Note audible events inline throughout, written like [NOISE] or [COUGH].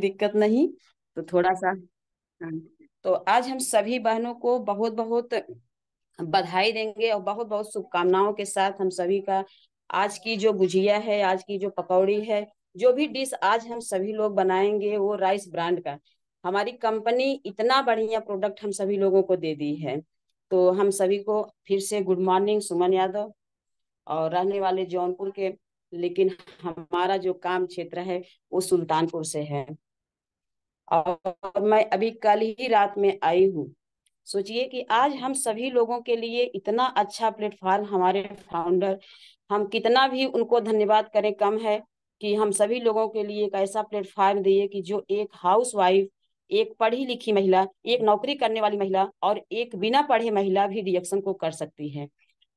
दिक्कत नहीं तो थोड़ा सा हाँ, तो आज हम सभी बहनों को बहुत बहुत बधाई देंगे और बहुत बहुत शुभकामनाओं के साथ हम सभी का आज की जो गुजिया है आज की जो पकौड़ी है जो भी डिश आज हम सभी लोग बनाएंगे वो राइस ब्रांड का हमारी कंपनी इतना बढ़िया प्रोडक्ट हम सभी लोगों को दे दी है तो हम सभी को फिर से गुड मॉर्निंग सुमन यादव और रहने वाले जौनपुर के लेकिन हमारा जो काम क्षेत्र है वो सुल्तानपुर से है और मैं अभी कल ही रात में आई हूँ सोचिए कि आज हम सभी लोगों के लिए इतना अच्छा प्लेटफॉर्म हमारे फाउंडर हम कितना भी उनको धन्यवाद करें कम है कि हम सभी लोगों के लिए एक ऐसा प्लेटफॉर्म दिए कि जो एक हाउस वाइफ एक पढ़ी लिखी महिला एक नौकरी करने वाली महिला और एक बिना पढ़े महिला भी रिएक्शन को कर सकती है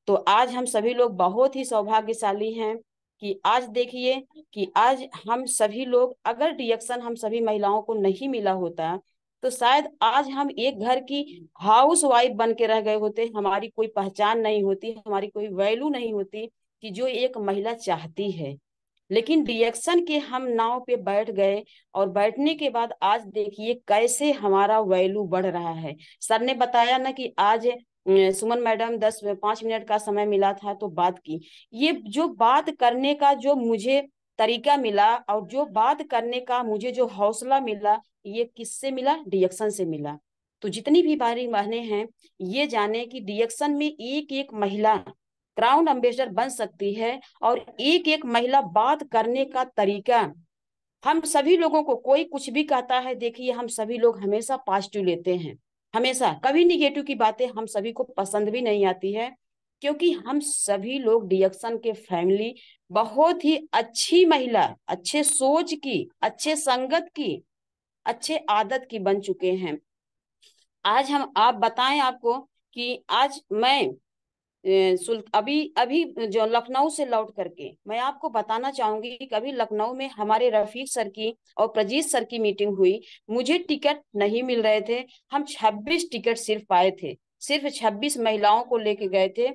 तो आज हम सभी लोग बहुत ही सौभाग्यशाली हैं कि आज देखिए कि आज हम सभी लोग अगर रिएक्शन हम सभी महिलाओं को नहीं मिला होता तो शायद आज हम एक घर की हाउस वाइफ बन के रह गए होते हमारी कोई पहचान नहीं होती हमारी कोई वैल्यू नहीं होती कि जो एक महिला चाहती है लेकिन रिएक्शन के हम नाव पे बैठ गए और बैठने के बाद आज देखिए कैसे हमारा वैल्यू बढ़ रहा है सर ने बताया ना कि आज सुमन मैडम दस पांच मिनट का समय मिला था तो बात की ये जो बात करने का जो मुझे तरीका मिला और जो बात करने का मुझे जो हौसला मिला ये किससे मिला डिएक्शन से मिला तो जितनी भी बारी बहने हैं ये जाने कि डिएक्शन में एक एक महिला क्राउन एम्बेसडर बन सकती है और एक एक महिला बात करने का तरीका हम सभी लोगों को कोई कुछ भी कहता है देखिए हम सभी लोग हमेशा पॉजिटिव लेते हैं हमेशा कभी निगेटिव की बातें हम सभी को पसंद भी नहीं आती है क्योंकि हम सभी लोग डियक्सन के फैमिली बहुत ही अच्छी महिला अच्छे सोच की अच्छे संगत की अच्छे आदत की बन चुके हैं आज हम आप बताएं आपको कि आज मैं अभी अभी जो लखनऊ से लौट करके मैं आपको बताना चाहूंगी कि कभी लखनऊ में हमारे रफीक सर की और प्रजीत सर की मीटिंग हुई मुझे टिकट नहीं मिल रहे थे हम 26 टिकट सिर्फ पाए थे सिर्फ 26 महिलाओं को लेके गए थे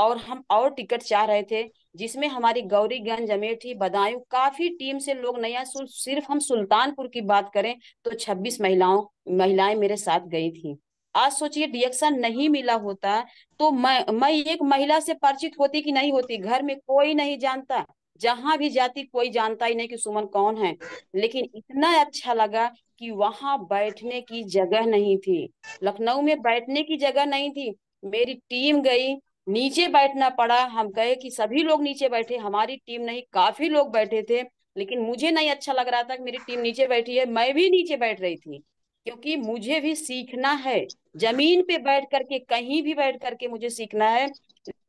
और हम और टिकट चाह रहे थे जिसमें हमारी गौरीगंज अमेठी बदायूं काफी टीम से लोग नया सिर्फ हम सुल्तानपुर की बात करें तो 26 महिलाओं महिलाएं मेरे साथ गई थी आज सोचिए डिएक्शन नहीं मिला होता तो मैं मैं एक महिला से परिचित होती कि नहीं होती घर में कोई नहीं जानता जहां भी जाती कोई जानता ही नहीं कि सुमन कौन है लेकिन इतना अच्छा लगा कि वहां बैठने की जगह नहीं थी लखनऊ में बैठने की जगह नहीं थी मेरी टीम गई नीचे बैठना पड़ा हम गए कि सभी लोग नीचे बैठे हमारी टीम नहीं काफी लोग बैठे थे लेकिन मुझे नहीं अच्छा लग रहा था कि मेरी टीम नीचे बैठी है मैं भी नीचे बैठ रही थी क्योंकि मुझे भी सीखना है जमीन पे बैठ करके कहीं भी बैठ करके मुझे सीखना है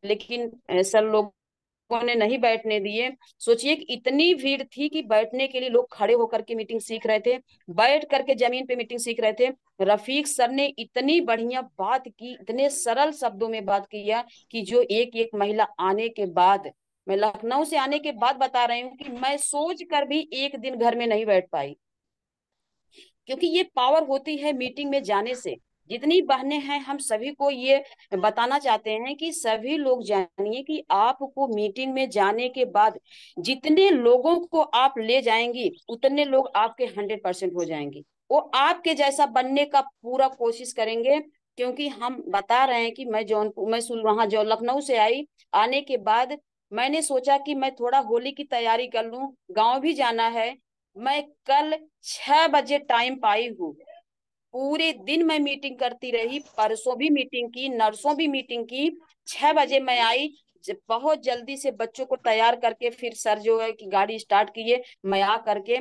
लेकिन सर लोगों ने नहीं बैठने दिए सोचिए कि इतनी भीड़ थी कि बैठने के लिए लोग खड़े होकर के मीटिंग सीख रहे थे बैठ करके जमीन पे मीटिंग सीख रहे थे रफीक सर ने इतनी बढ़िया बात की इतने सरल शब्दों में बात किया कि जो एक एक महिला आने के बाद मैं लखनऊ से आने के बाद बता रही हूँ कि मैं सोच कर भी एक दिन घर में नहीं बैठ पाई क्योंकि ये पावर होती है मीटिंग में जाने से जितनी बहने हैं हम सभी को ये बताना चाहते हैं कि सभी लोग जानिए कि आपको मीटिंग में जाने के बाद जितने लोगों को आप ले जाएंगी उतने लोग आपके हंड्रेड परसेंट हो जाएंगे वो आपके जैसा बनने का पूरा कोशिश करेंगे क्योंकि हम बता रहे हैं कि मैं जौनपुर मैं वहां जो लखनऊ से आई आने के बाद मैंने सोचा कि मैं थोड़ा होली की तैयारी कर लूं गांव भी जाना है मैं कल छह बजे टाइम पाई हूँ पूरे दिन मैं मीटिंग करती रही परसों भी मीटिंग की नर्सों भी मीटिंग की छह बजे मैं आई बहुत जल्दी से बच्चों को तैयार करके फिर सर जो है कि गाड़ी स्टार्ट किए मैं आ करके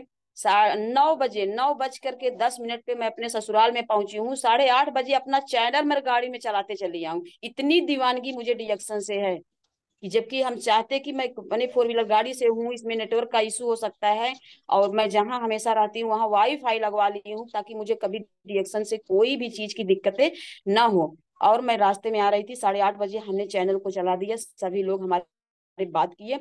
नौ बजे नौ बज करके दस मिनट पे मैं अपने ससुराल में पहुंची हूँ साढ़े आठ बजे अपना चैनल मेरे गाड़ी में चलाते चली आऊ इतनी दीवानगी मुझे डिएक्शन से है कि जबकि हम चाहते कि मैं अपने फोर व्हीलर गाड़ी से हूँ इसमें नेटवर्क का इशू हो सकता है और मैं जहाँ हमेशा रहती हूँ वहाँ वाईफाई लगवा ली हूँ ताकि मुझे कभी रिएक्शन से कोई भी चीज की दिक्कतें ना हो और मैं रास्ते में आ रही थी साढ़े आठ बजे हमने चैनल को चला दिया सभी लोग हमारे बात किए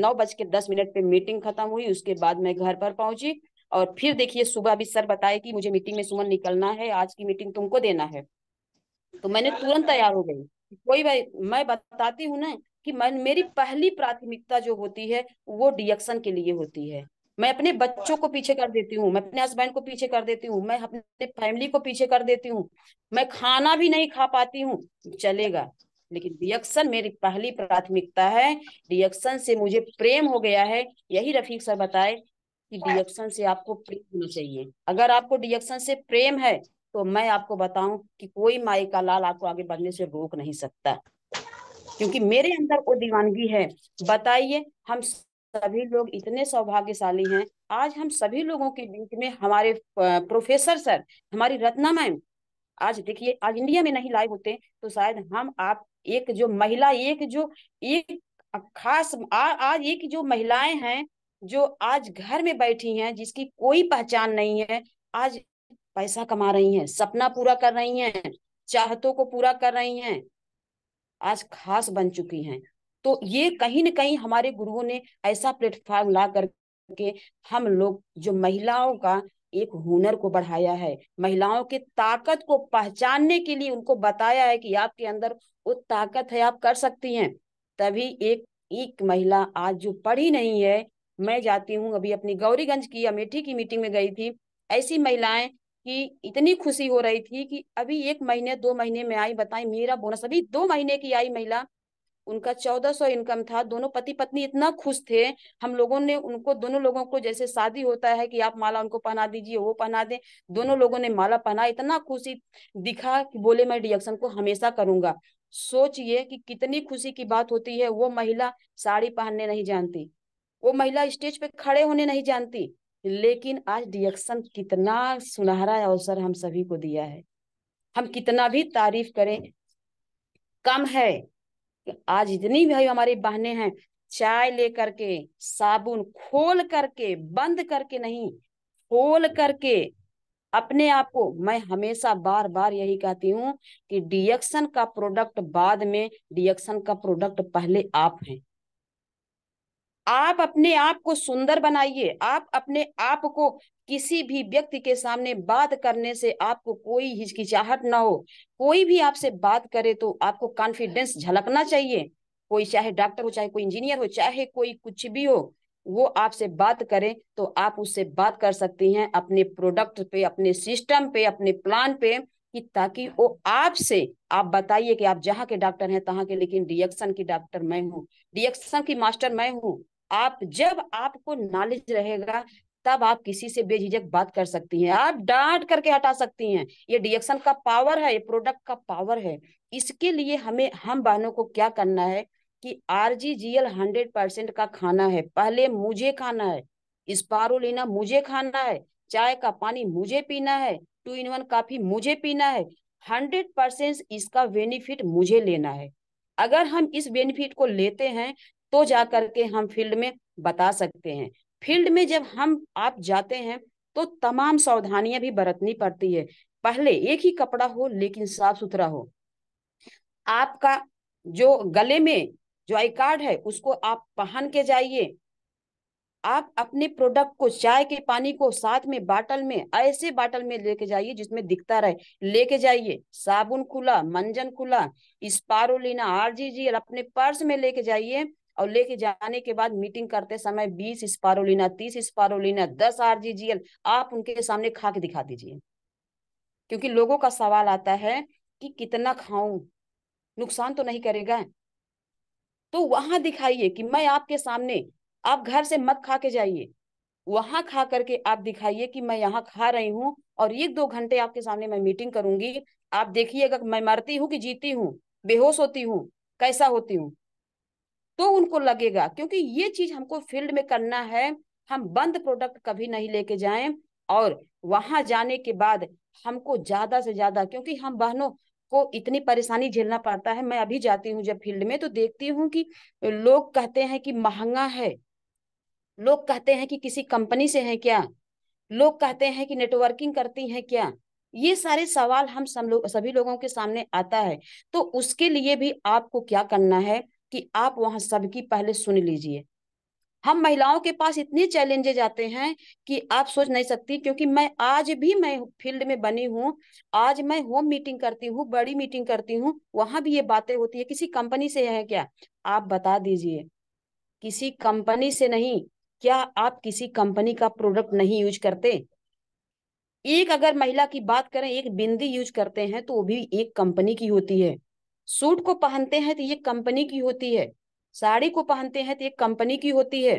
नौ बज के दस मिनट पे मीटिंग खत्म हुई उसके बाद मैं घर पर पहुंची और फिर देखिए सुबह अभी सर बताए कि मुझे मीटिंग में सुमन निकलना है आज की मीटिंग तुमको देना है तो मैंने तुरंत तैयार हो गई कोई भाई मैं बताती हूँ ना कि मैं मेरी पहली प्राथमिकता जो होती है वो डिएक्शन के लिए होती है मैं अपने बच्चों को पीछे कर देती हूँ मैं अपने हस्बैंड को पीछे कर देती हूँ मैं अपने फैमिली को पीछे कर देती हूँ मैं खाना भी नहीं खा पाती हूँ चलेगा लेकिन रिएक्शन मेरी पहली प्राथमिकता है रिएक्शन से मुझे प्रेम हो गया है यही रफीक सर बताए कि रिएक्शन से आपको प्रेम होना चाहिए अगर आपको रिएक्शन से प्रेम है तो मैं आपको बताऊं कि कोई माई का लाल आपको आगे बढ़ने से रोक नहीं सकता क्योंकि मेरे अंदर वो दीवानगी है बताइए हम सभी लोग इतने सौभाग्यशाली हैं आज हम सभी लोगों के बीच में हमारे प्रोफेसर सर हमारी रत्ना मैम आज देखिए आज इंडिया में नहीं लाइव होते तो शायद हम आप एक जो महिला एक जो एक खास आ, आज एक जो महिलाएं हैं जो आज घर में बैठी हैं जिसकी कोई पहचान नहीं है आज पैसा कमा रही हैं सपना पूरा कर रही हैं चाहतों को पूरा कर रही हैं आज खास बन चुकी हैं तो ये कहीं ना कहीं हमारे गुरुओं ने ऐसा प्लेटफॉर्म ला करके हम लोग जो महिलाओं का एक हुनर को बढ़ाया है महिलाओं की ताकत को पहचानने के लिए उनको बताया है कि आपके अंदर वो ताकत है आप कर सकती हैं तभी एक एक महिला आज जो पढ़ी नहीं है मैं जाती हूँ अभी अपनी गौरीगंज की अमेठी की मीटिंग में गई थी ऐसी महिलाएं कि इतनी खुशी हो रही थी कि अभी एक महीने दो महीने में आई बताएं मेरा बोनस अभी दो महीने की आई महिला उनका चौदह सौ इनकम था दोनों पति पत्नी इतना खुश थे हम लोगों ने उनको दोनों लोगों को जैसे शादी होता है कि आप माला उनको पहना दीजिए वो पहना दे दोनों लोगों ने माला पहना इतना खुशी दिखा कि बोले मैं रिएक्शन को हमेशा करूंगा सोचिए कि कितनी खुशी की बात होती है वो महिला साड़ी पहनने नहीं जानती वो महिला स्टेज पे खड़े होने नहीं जानती लेकिन आज डिएक्शन कितना सुनहरा अवसर हम सभी को दिया है हम कितना भी तारीफ करें कम है आज इतनी भी हमारी बहने हैं चाय लेकर के साबुन खोल करके बंद करके नहीं खोल करके अपने आप को मैं हमेशा बार बार यही कहती हूँ कि डिएक्शन का प्रोडक्ट बाद में डिएक्शन का प्रोडक्ट पहले आप हैं आप अपने आप को सुंदर बनाइए आप अपने आप को किसी भी व्यक्ति के सामने बात करने से आपको कोई हिचकिचाहट ना हो कोई भी आपसे बात करे तो आपको कॉन्फिडेंस झलकना चाहिए कोई चाहे डॉक्टर हो चाहे कोई इंजीनियर हो चाहे कोई कुछ भी हो वो आपसे बात करें तो आप उससे बात कर सकती हैं अपने प्रोडक्ट पे अपने सिस्टम पे अपने प्लान पे कि ताकि वो आपसे आप बताइए कि आप जहाँ के डॉक्टर हैं तहाँ के लेकिन रिएक्शन की डॉक्टर मैं हूँ रिएक्शन की मास्टर मैं हूँ आप जब आपको नॉलेज रहेगा तब आप किसी से बेझिझक बात कर सकती हैं आप डांट करके हटा सकती हैं ये डिएक्शन का पावर है ये प्रोडक्ट का पावर है इसके लिए हमें हम बहनों को क्या करना है कि R G G L hundred percent का खाना है पहले मुझे खाना है स्पारुलिना मुझे खाना है चाय का पानी मुझे पीना है टू इन वन काफी मुझे पीना है हंड्रेड परसेंट इसका बेनिफिट मुझे लेना है अगर हम इस बेनिफिट को लेते हैं तो जा करके हम फील्ड में बता सकते हैं फील्ड में जब हम आप जाते हैं तो तमाम सावधानियां भी बरतनी पड़ती है पहले एक ही कपड़ा हो लेकिन साफ सुथरा हो आपका जो गले में जो आई कार्ड है उसको आप पहन के जाइए आप अपने प्रोडक्ट को चाय के पानी को साथ में बाटल में ऐसे बाटल में लेके जाइए जिसमें दिखता रहे लेके जाइए साबुन खुला मंजन खुला स्पारोलिना जी अपने पर्स में लेके जाइए और लेके जाने के बाद मीटिंग करते समय बीस स्पारोलिना तीस स्पारोलिना दस आर जी एल आप उनके सामने खा के दिखा दीजिए क्योंकि लोगों का सवाल आता है कि कितना खाऊं नुकसान तो नहीं करेगा तो वहां दिखाइए कि मैं आपके सामने आप घर से मत खा के जाइए वहां खा करके आप दिखाइए कि मैं यहाँ खा रही हूँ और एक दो घंटे आपके सामने मैं मीटिंग करूंगी आप देखिएगा मैं मरती हूँ कि जीती हूँ बेहोश होती हूँ कैसा होती हूँ तो उनको लगेगा क्योंकि ये चीज हमको फील्ड में करना है हम बंद प्रोडक्ट कभी नहीं लेके जाएं और वहां जाने के बाद हमको ज्यादा से ज्यादा क्योंकि हम बहनों को इतनी परेशानी झेलना पड़ता है मैं अभी जाती हूँ जब फील्ड में तो देखती हूँ कि लोग कहते हैं कि महंगा है लोग कहते हैं कि किसी कंपनी से है क्या लोग कहते हैं कि नेटवर्किंग करती है क्या ये सारे सवाल हम सब लोग सभी लोगों के सामने आता है तो उसके लिए भी आपको क्या करना है कि आप वहां सबकी पहले सुन लीजिए हम महिलाओं के पास इतने चैलेंजेज आते हैं कि आप सोच नहीं सकती क्योंकि मैं आज भी मैं फील्ड में बनी हूँ आज मैं होम मीटिंग करती हूँ बड़ी मीटिंग करती हूँ वहां भी ये बातें होती है किसी कंपनी से है क्या आप बता दीजिए किसी कंपनी से नहीं क्या आप किसी कंपनी का प्रोडक्ट नहीं यूज करते एक अगर महिला की बात करें एक बिंदी यूज करते हैं तो वो भी एक कंपनी की होती है सूट को पहनते हैं तो ये कंपनी की होती है साड़ी को पहनते हैं तो ये कंपनी की होती है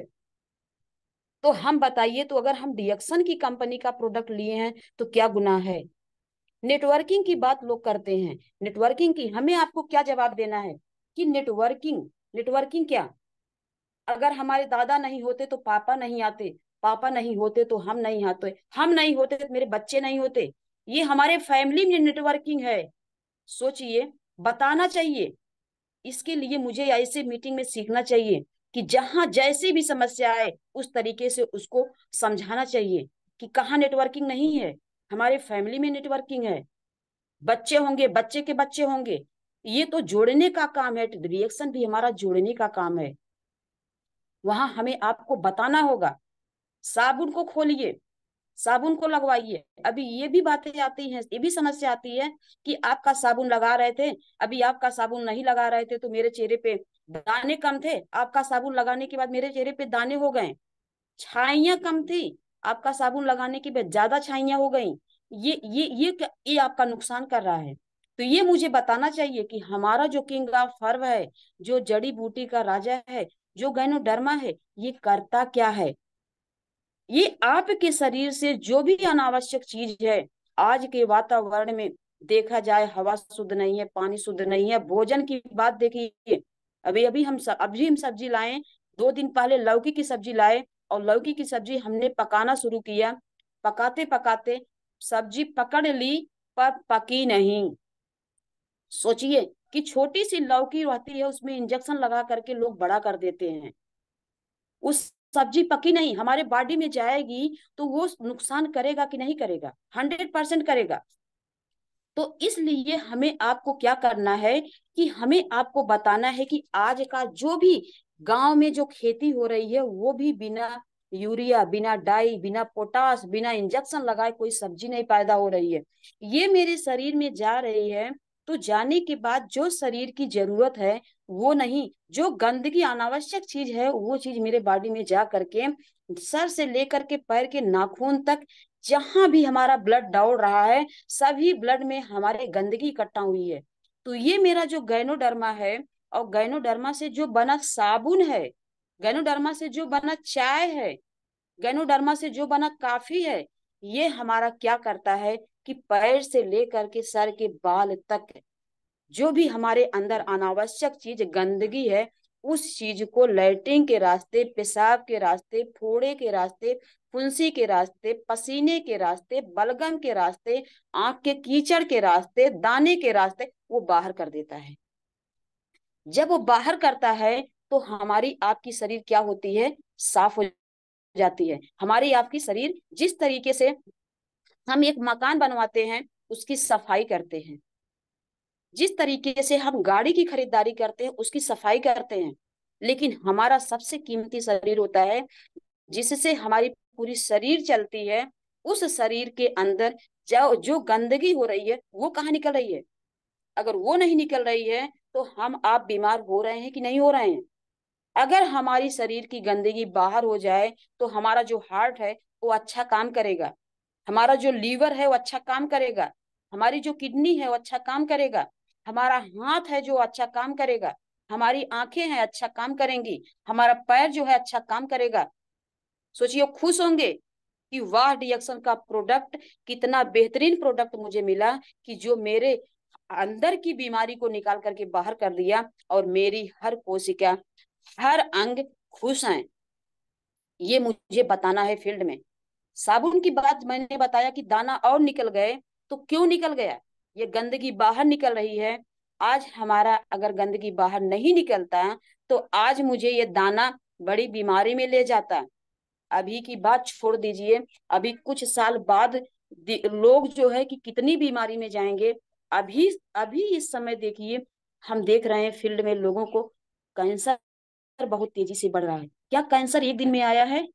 तो हम बताइए तो अगर हम डिएक्शन की कंपनी का प्रोडक्ट लिए हैं तो क्या गुना है नेटवर्किंग की बात लोग करते हैं नेटवर्किंग की हमें आपको क्या जवाब देना है कि नेटवर्किंग नेटवर्किंग क्या अगर हमारे दादा नहीं होते तो पापा नहीं आते पापा नहीं होते तो हम नहीं आते हम नहीं होते तो मेरे बच्चे नहीं होते ये हमारे फैमिली में नेटवर्किंग है सोचिए बताना चाहिए इसके लिए मुझे ऐसे मीटिंग में सीखना चाहिए कि जहां जैसे भी समस्या आए उस तरीके से उसको समझाना चाहिए कि कहाँ नेटवर्किंग नहीं है हमारे फैमिली में नेटवर्किंग है बच्चे होंगे बच्चे के बच्चे होंगे ये तो जोड़ने का काम है रिएक्शन भी हमारा जोड़ने का काम है वहां हमें आपको बताना होगा साबुन को खोलिए साबुन को लगवाइए अभी ये भी बातें आती हैं ये भी समस्या आती है कि आपका साबुन लगा रहे थे अभी आपका साबुन नहीं लगा रहे थे तो मेरे चेहरे पे दाने कम थे आपका साबुन लगाने के बाद मेरे चेहरे पे दाने हो गए छाइया कम थी आपका साबुन लगाने के बाद ज्यादा छाइया हो गई ये ये ये ये आपका नुकसान कर रहा है तो ये मुझे बताना चाहिए कि हमारा जो किंग ऑफ हर्व है जो जड़ी बूटी का राजा है जो गैनोडर्मा है ये करता क्या है ये आपके शरीर से जो भी अनावश्यक चीज है आज के वातावरण में देखा जाए हवा शुद्ध नहीं है पानी शुद्ध नहीं है भोजन की बात देखिए अभी अभी हम सब अभी हम सब्जी लाए दो दिन पहले लौकी की सब्जी लाए और लौकी की सब्जी हमने पकाना शुरू किया पकाते पकाते सब्जी पकड़ ली पर पकी नहीं सोचिए कि छोटी सी लौकी रहती है उसमें इंजेक्शन लगा करके लोग बड़ा कर देते हैं उस सब्जी पकी नहीं हमारे बॉडी में जाएगी तो वो नुकसान करेगा कि नहीं करेगा हंड्रेड परसेंट करेगा तो इसलिए हमें आपको क्या करना है कि हमें आपको बताना है कि आज का जो भी गांव में जो खेती हो रही है वो भी बिना यूरिया बिना डाई बिना पोटास बिना इंजेक्शन लगाए कोई सब्जी नहीं पैदा हो रही है ये मेरे शरीर में जा रही है तो जाने के बाद जो शरीर की जरूरत है वो नहीं जो गंदगी अनावश्यक चीज है वो चीज मेरे बॉडी में जा करके सर से लेकर के पैर के नाखून तक जहां भी हमारा ब्लड दौड़ रहा है सभी ब्लड में हमारे गंदगी इकट्ठा हुई है तो ये मेरा जो गैनोडर्मा है और गैनोडर्मा से जो बना साबुन है गैनोडर्मा से जो बना चाय है गैनोडर्मा से जो बना काफी है ये हमारा क्या करता है कि पैर से लेकर के सर के बाल तक जो भी हमारे अंदर अनावश्यक चीज गंदगी है उस चीज को लाइटिंग के रास्ते पेशाब के रास्ते फोड़े के रास्ते फुंसी के रास्ते पसीने के रास्ते बलगम के रास्ते आंख के कीचड़ के रास्ते दाने के रास्ते वो बाहर कर देता है जब वो बाहर करता है तो हमारी आपकी शरीर क्या होती है साफ हो जाती है हमारी आपकी शरीर जिस तरीके से हम एक मकान बनवाते हैं उसकी सफाई करते हैं जिस तरीके से हम गाड़ी की खरीदारी करते हैं उसकी सफाई करते हैं लेकिन हमारा सबसे कीमती शरीर होता है जिससे हमारी पूरी शरीर चलती है उस शरीर के अंदर जो जो गंदगी हो रही है वो कहाँ निकल रही है अगर वो नहीं निकल रही है तो हम आप बीमार हो रहे हैं कि नहीं हो रहे हैं अगर हमारी शरीर की गंदगी बाहर हो जाए तो हमारा जो हार्ट है वो अच्छा काम करेगा हमारा जो लीवर है वो अच्छा काम करेगा हमारी जो किडनी है वो अच्छा काम करेगा हमारा हाथ है जो अच्छा काम करेगा हमारी आंखें हैं अच्छा काम करेंगी हमारा पैर जो है अच्छा काम करेगा सोचिए खुश होंगे कि वाह डिएक्शन का प्रोडक्ट कितना बेहतरीन प्रोडक्ट मुझे मिला कि जो मेरे अंदर की बीमारी को निकाल करके बाहर कर दिया और मेरी हर कोशिका हर अंग खुश हैं ये मुझे बताना है फील्ड में साबुन की बात मैंने बताया कि दाना और निकल गए तो क्यों निकल गया ये गंदगी बाहर निकल रही है आज हमारा अगर गंदगी बाहर नहीं निकलता तो आज मुझे ये दाना बड़ी बीमारी में ले जाता अभी की बात छोड़ दीजिए अभी कुछ साल बाद लोग जो है कि कितनी बीमारी में जाएंगे अभी अभी इस समय देखिए हम देख रहे हैं फील्ड में लोगों को कैंसर बहुत तेजी से बढ़ रहा है क्या कैंसर एक दिन में आया है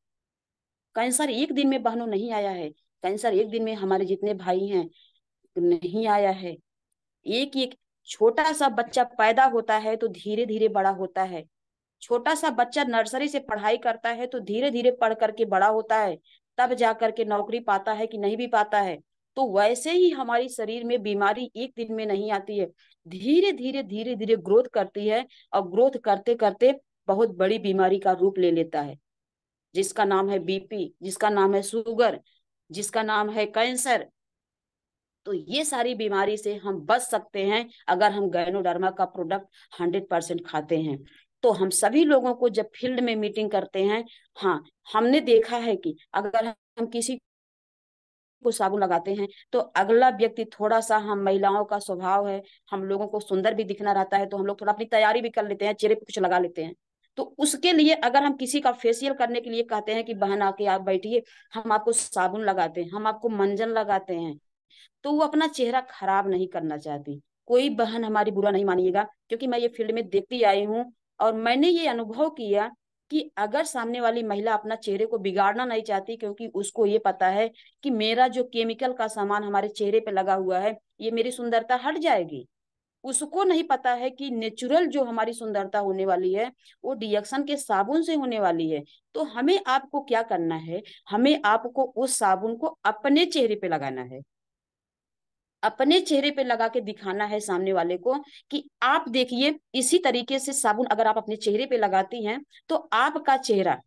कैंसर एक दिन में बहनों नहीं आया है कैंसर एक दिन में हमारे जितने भाई हैं नहीं आया है एक एक छोटा सा बच्चा पैदा होता है तो धीरे धीरे बड़ा होता है छोटा सा बच्चा नर्सरी से पढ़ाई करता है तो धीरे धीरे पढ़ करके बड़ा होता है तब जा करके नौकरी पाता है कि नहीं भी पाता है तो वैसे ही हमारी शरीर में बीमारी एक दिन में नहीं आती है धीरे धीरे धीरे धीरे ग्रोथ करती है और ग्रोथ करते करते बहुत बड़ी बीमारी का रूप ले लेता है जिसका नाम है बीपी जिसका नाम है शुगर जिसका नाम है कैंसर तो ये सारी बीमारी से हम बच सकते हैं अगर हम गैनोडर्मा का प्रोडक्ट हंड्रेड परसेंट खाते हैं तो हम सभी लोगों को जब फील्ड में मीटिंग करते हैं हाँ हमने देखा है कि अगर हम किसी को साबुन लगाते हैं तो अगला व्यक्ति थोड़ा सा हम महिलाओं का स्वभाव है हम लोगों को सुंदर भी दिखना रहता है तो हम लोग थोड़ा अपनी तैयारी भी कर लेते हैं चेहरे पे कुछ लगा लेते हैं तो उसके लिए अगर हम किसी का फेशियल करने के लिए कहते हैं कि बहन आके आप बैठिए हम आपको साबुन लगाते हैं हम आपको मंजन लगाते हैं तो वो अपना चेहरा खराब नहीं करना चाहती कोई बहन हमारी बुरा नहीं मानिएगा क्योंकि मैं ये फील्ड में देखती आई हूँ और मैंने ये अनुभव किया कि अगर सामने वाली महिला अपना चेहरे को बिगाड़ना नहीं चाहती क्योंकि उसको ये पता है कि मेरा जो केमिकल का सामान हमारे चेहरे पे लगा हुआ है ये मेरी सुंदरता हट जाएगी उसको नहीं पता है कि नेचुरल जो हमारी सुंदरता होने वाली है वो डिएक्शन के साबुन से होने वाली है तो हमें आपको क्या करना है हमें आपको उस साबुन को अपने चेहरे पे लगाना है अपने चेहरे पे लगा के दिखाना है सामने वाले को कि आप देखिए इसी तरीके से साबुन अगर आप अपने चेहरे पे लगाती हैं तो आपका चेहरा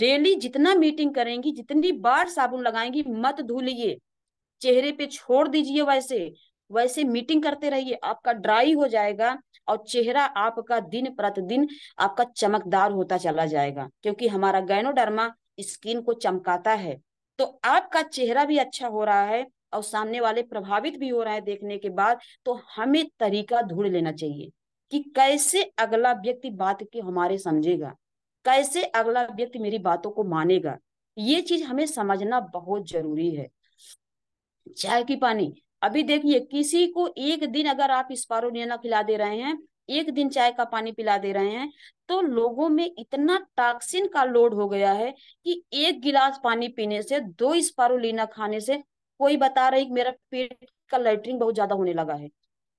डेली जितना मीटिंग करेंगी जितनी बार साबुन लगाएंगी मत धुलिए चेहरे पे छोड़ दीजिए वैसे वैसे मीटिंग करते रहिए आपका ड्राई हो जाएगा और चेहरा आपका दिन प्रतिदिन आपका चमकदार होता चला जाएगा क्योंकि हमारा गैनोडर्मा स्किन को चमकाता है तो आपका चेहरा भी अच्छा हो रहा है और सामने वाले प्रभावित भी हो रहा है देखने के बाद तो हमें तरीका ढूंढ लेना चाहिए कि कैसे अगला व्यक्ति बात के हमारे समझेगा कैसे अगला व्यक्ति मेरी बातों को मानेगा ये चीज हमें समझना बहुत जरूरी है चाय की पानी अभी देखिए किसी को एक दिन अगर आप स्पारोनियला खिला दे रहे हैं एक दिन चाय का पानी पिला दे रहे हैं तो लोगों में इतना टॉक्सिन का लोड हो गया है कि एक गिलास पानी पीने से दो स्पारोलिना खाने से कोई बता रहे मेरा पेट का लेटरिन बहुत ज्यादा होने लगा है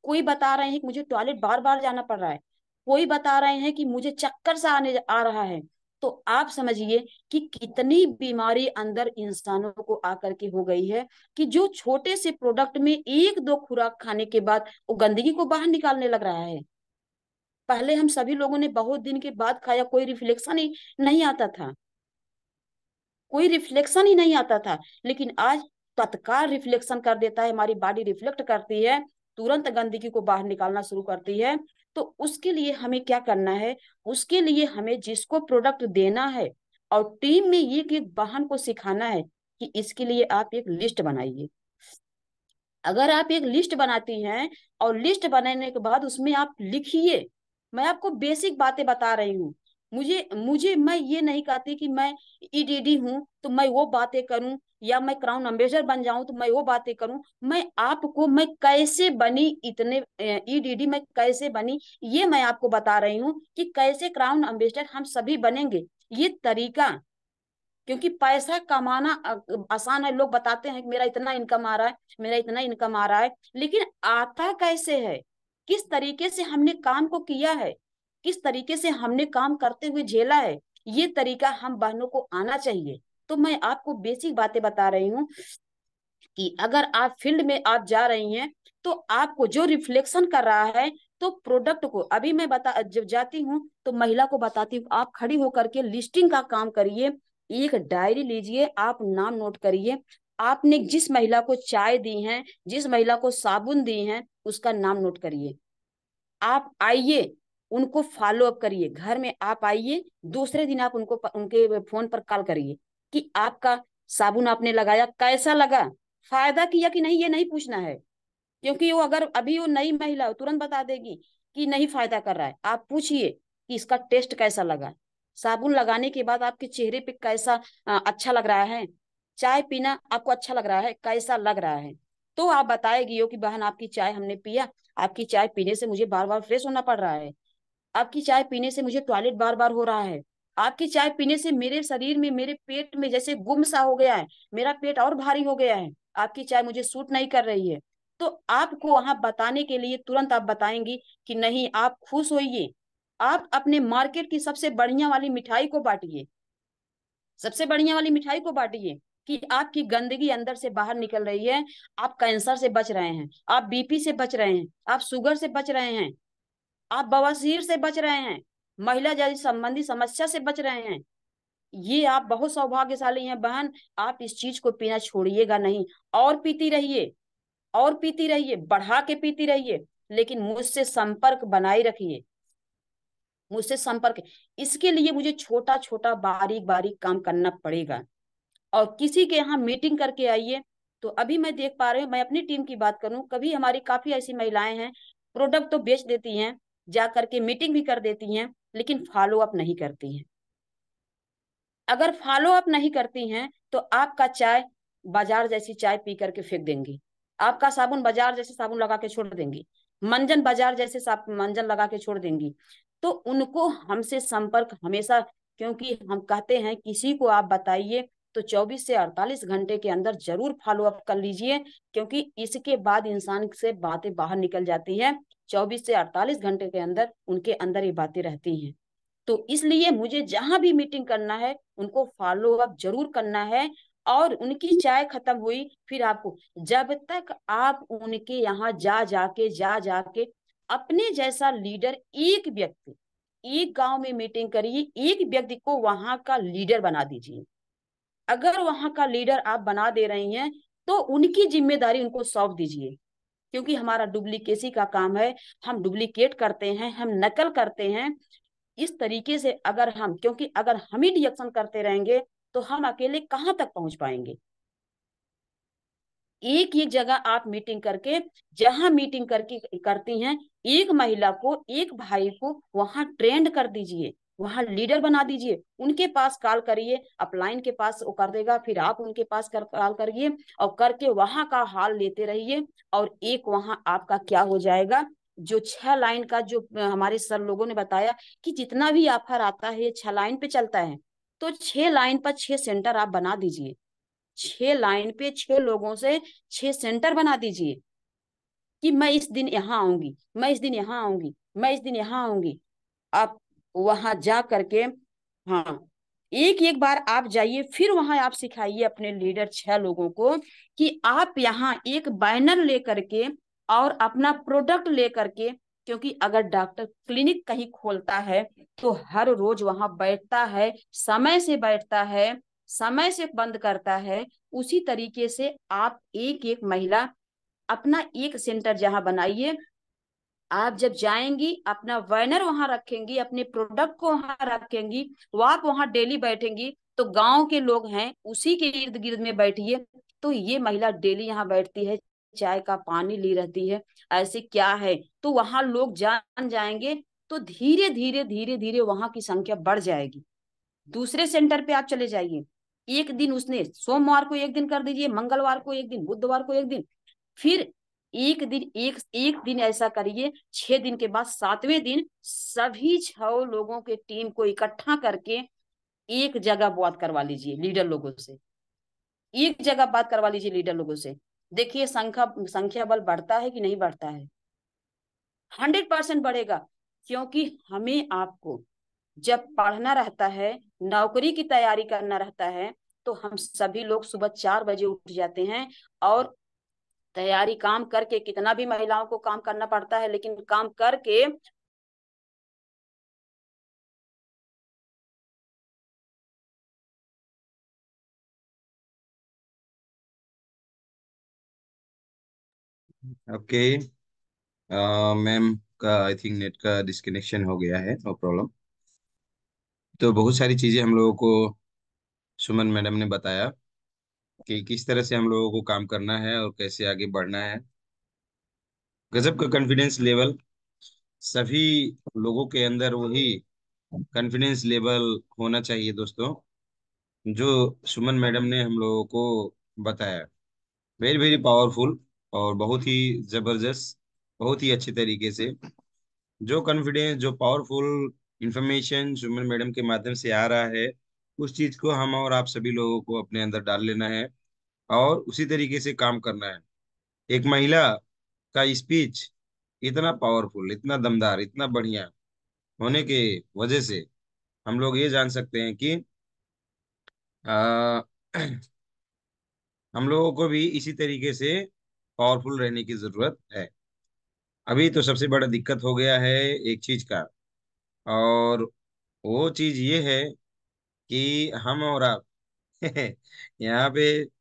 कोई बता रहे हैं कि मुझे टॉयलेट बार बार जाना पड़ रहा है कोई बता रहे हैं कि मुझे चक्कर सा आने आ रहा है तो आप समझिए कि कितनी बीमारी अंदर इंसानों को आकर के हो गई है कि जो छोटे से प्रोडक्ट में एक दो खुराक खाने के बाद वो गंदगी को बाहर निकालने लग रहा है पहले हम सभी लोगों ने बहुत दिन के बाद खाया कोई रिफ्लेक्शन ही नहीं आता था कोई रिफ्लेक्शन ही नहीं आता था लेकिन आज तत्काल रिफ्लेक्शन कर देता है हमारी बॉडी रिफ्लेक्ट करती है तुरंत गंदगी को बाहर निकालना शुरू करती है तो उसके लिए हमें क्या करना है उसके लिए हमें जिसको प्रोडक्ट देना है और टीम में ये कि वाहन को सिखाना है कि इसके लिए आप एक लिस्ट बनाइए अगर आप एक लिस्ट बनाती हैं और लिस्ट बनाने के बाद उसमें आप लिखिए मैं आपको बेसिक बातें बता रही हूँ मुझे मुझे मैं ये नहीं कहती कि मैं ईडीडी e हूं तो मैं वो बातें करूं या मैं क्राउन अम्बेसडर बन जाऊं तो मैं वो बातें करूं मैं आपको मैं कैसे बनी इतने ईडीडी e मैं कैसे बनी ये मैं आपको बता रही हूं कि कैसे क्राउन अम्बेसडर हम सभी बनेंगे ये तरीका क्योंकि पैसा कमाना आसान है लोग बताते हैं कि मेरा इतना इनकम आ रहा है मेरा इतना इनकम आ रहा है लेकिन आता कैसे है किस तरीके से हमने काम को किया है किस तरीके से हमने काम करते हुए झेला है ये तरीका हम बहनों को आना चाहिए तो मैं आपको बेसिक बातें बता रही हूँ कि अगर आप फील्ड में आप जा रही हैं तो आपको जो रिफ्लेक्शन कर रहा है तो प्रोडक्ट को अभी मैं बता जब जाती हूँ तो महिला को बताती हूँ आप खड़ी होकर के लिस्टिंग का काम करिए एक डायरी लीजिए आप नाम नोट करिए आपने जिस महिला को चाय दी है जिस महिला को साबुन दी है उसका नाम नोट करिए आप आइए उनको फॉलो अप करिए घर में आप आइए दूसरे दिन आप उनको उनके फोन पर कॉल करिए कि आपका साबुन आपने लगाया कैसा लगा फायदा किया कि नहीं ये नहीं पूछना है क्योंकि वो अगर अभी वो नई महिला तुरंत बता देगी कि नहीं फायदा कर रहा है आप पूछिए कि इसका टेस्ट कैसा लगा साबुन लगाने के बाद आपके चेहरे पे कैसा अच्छा लग रहा है चाय पीना आपको अच्छा लग रहा है कैसा लग रहा है तो आप बताएगी हो कि बहन आपकी चाय हमने पिया आपकी चाय पीने से मुझे बार बार फ्रेश होना पड़ रहा है आपकी चाय पीने से मुझे टॉयलेट बार बार हो रहा है आपकी चाय पीने से मेरे शरीर में मेरे पेट में जैसे गुम सा हो गया है मेरा पेट और भारी हो गया है आपकी चाय मुझे सूट नहीं कर रही है तो आपको वहां बताने के लिए तुरंत आप बताएंगी कि नहीं आप खुश होइए आप अपने मार्केट की सबसे बढ़िया वाली मिठाई को बांटिए सबसे बढ़िया वाली मिठाई को बांटिए कि आपकी गंदगी अंदर से बाहर निकल रही है आप कैंसर से बच रहे हैं आप बीपी से बच रहे हैं आप शुगर से बच रहे हैं आप बवासीर से बच रहे हैं महिला जाति संबंधी समस्या से बच रहे हैं ये आप बहुत सौभाग्यशाली हैं बहन आप इस चीज को पीना छोड़िएगा नहीं और पीती रहिए और पीती रहिए बढ़ा के पीती रहिए लेकिन मुझसे संपर्क बनाए रखिए मुझसे संपर्क इसके लिए मुझे छोटा छोटा बारीक बारीक काम करना पड़ेगा और किसी के यहाँ मीटिंग करके आइए तो अभी मैं देख पा रही हूँ मैं अपनी टीम की बात करूँ कभी हमारी काफी ऐसी महिलाएं हैं प्रोडक्ट तो बेच देती हैं जा करके मीटिंग भी कर देती हैं लेकिन फॉलो अप नहीं करती हैं अगर फॉलो अप नहीं करती हैं तो आपका चाय बाजार जैसी चाय पी करके फेंक देंगी आपका साबुन बाजार जैसे साबुन लगा के छोड़ देंगी मंजन बाजार जैसे मंजन लगा के छोड़ देंगी तो उनको हमसे संपर्क हमेशा क्योंकि हम कहते हैं किसी को आप बताइए तो 24 से 48 घंटे के अंदर जरूर फॉलो अप कर लीजिए क्योंकि इसके बाद इंसान से बातें बाहर निकल जाती है 24 से 48 घंटे के अंदर उनके अंदर ये बातें रहती हैं तो इसलिए मुझे जहां भी मीटिंग करना है उनको फॉलो अप जरूर करना है और उनकी चाय खत्म हुई फिर आपको जब तक आप उनके यहाँ जा जाके जा जाके अपने जैसा लीडर एक व्यक्ति एक गांव में मीटिंग करिए एक व्यक्ति को वहां का लीडर बना दीजिए अगर वहां का लीडर आप बना दे रही हैं तो उनकी जिम्मेदारी उनको सौंप दीजिए क्योंकि हमारा डुप्लीकेसी का काम है हम डुप्लीकेट करते हैं हम नकल करते हैं इस तरीके से अगर हम क्योंकि अगर हम ही रिएक्शन करते रहेंगे तो हम अकेले कहाँ तक पहुंच पाएंगे एक एक जगह आप मीटिंग करके जहां मीटिंग करके करती हैं एक महिला को एक भाई को वहां ट्रेंड कर दीजिए वहां लीडर बना दीजिए उनके पास कॉल करिए अपलाइन के पास वो कर देगा फिर आप उनके पास कर कॉल करिए और करके वहां का हाल लेते रहिए और एक वहां आपका क्या हो जाएगा जो छह लाइन का जो हमारे सर लोगों ने बताया कि जितना भी ऑफर आता है छह लाइन पे चलता है तो छह लाइन पर छह सेंटर आप बना दीजिए छह लाइन पे छह लोगों से छह सेंटर बना दीजिए कि मैं इस दिन यहाँ आऊंगी मैं इस दिन यहाँ आऊंगी मैं इस दिन यहाँ आऊंगी आप वहां जा करके हाँ एक एक बार आप जाइए फिर वहां आप सिखाइए अपने लीडर छह लोगों को कि आप यहाँ एक बैनर लेकर के और अपना प्रोडक्ट लेकर के क्योंकि अगर डॉक्टर क्लिनिक कहीं खोलता है तो हर रोज वहां बैठता है समय से बैठता है समय से बंद करता है उसी तरीके से आप एक एक महिला अपना एक सेंटर जहां बनाइए आप जब जाएंगी अपना वर्नर वहां रखेंगी अपने प्रोडक्ट को वहां रखेंगी वो तो आप वहां डेली बैठेंगी तो गांव के लोग हैं उसी के इर्द गिर्द में बैठिए तो ये महिला डेली यहाँ बैठती है चाय का पानी ली रहती है ऐसे क्या है तो वहां लोग जान जाएंगे तो धीरे धीरे धीरे धीरे वहां की संख्या बढ़ जाएगी दूसरे सेंटर पे आप चले जाइए एक दिन उसने सोमवार को एक दिन कर दीजिए मंगलवार को एक दिन बुधवार को एक दिन फिर एक दिन एक एक दिन ऐसा करिए छह दिन के बाद सातवें दिन सभी छह लोगों के टीम को इकट्ठा करके एक जगह बात करवा लीजिए लीडर लोगों से एक जगह बात करवा लीजिए लीडर लोगों से देखिए संख्या संख्या बल बढ़ता है कि नहीं बढ़ता है हंड्रेड परसेंट बढ़ेगा क्योंकि हमें आपको जब पढ़ना रहता है नौकरी की तैयारी करना रहता है तो हम सभी लोग सुबह चार बजे उठ जाते हैं और तैयारी काम करके कितना भी महिलाओं को काम करना पड़ता है लेकिन काम करके ओके मैम uh, का आई थिंक नेट का डिस्कनेक्शन हो गया है नो प्रॉब्लम तो बहुत सारी चीज़ें हम लोगों को सुमन मैडम ने बताया कि किस तरह से हम लोगों को काम करना है और कैसे आगे बढ़ना है गजब का कॉन्फिडेंस लेवल सभी लोगों के अंदर वही कॉन्फिडेंस लेवल होना चाहिए दोस्तों जो सुमन मैडम ने हम लोगों को बताया वेरी वेरी पावरफुल और बहुत ही जबरदस्त बहुत ही अच्छे तरीके से जो कॉन्फिडेंस जो पावरफुल इंफॉर्मेशन सुमन मैडम के माध्यम से आ रहा है उस चीज को हम और आप सभी लोगों को अपने अंदर डाल लेना है और उसी तरीके से काम करना है एक महिला का स्पीच इतना पावरफुल इतना दमदार इतना बढ़िया होने के वजह से हम लोग ये जान सकते हैं कि आ, हम लोगों को भी इसी तरीके से पावरफुल रहने की जरूरत है अभी तो सबसे बड़ा दिक्कत हो गया है एक चीज का और वो चीज ये है कि हम और आप [LAUGHS] यहाँ पे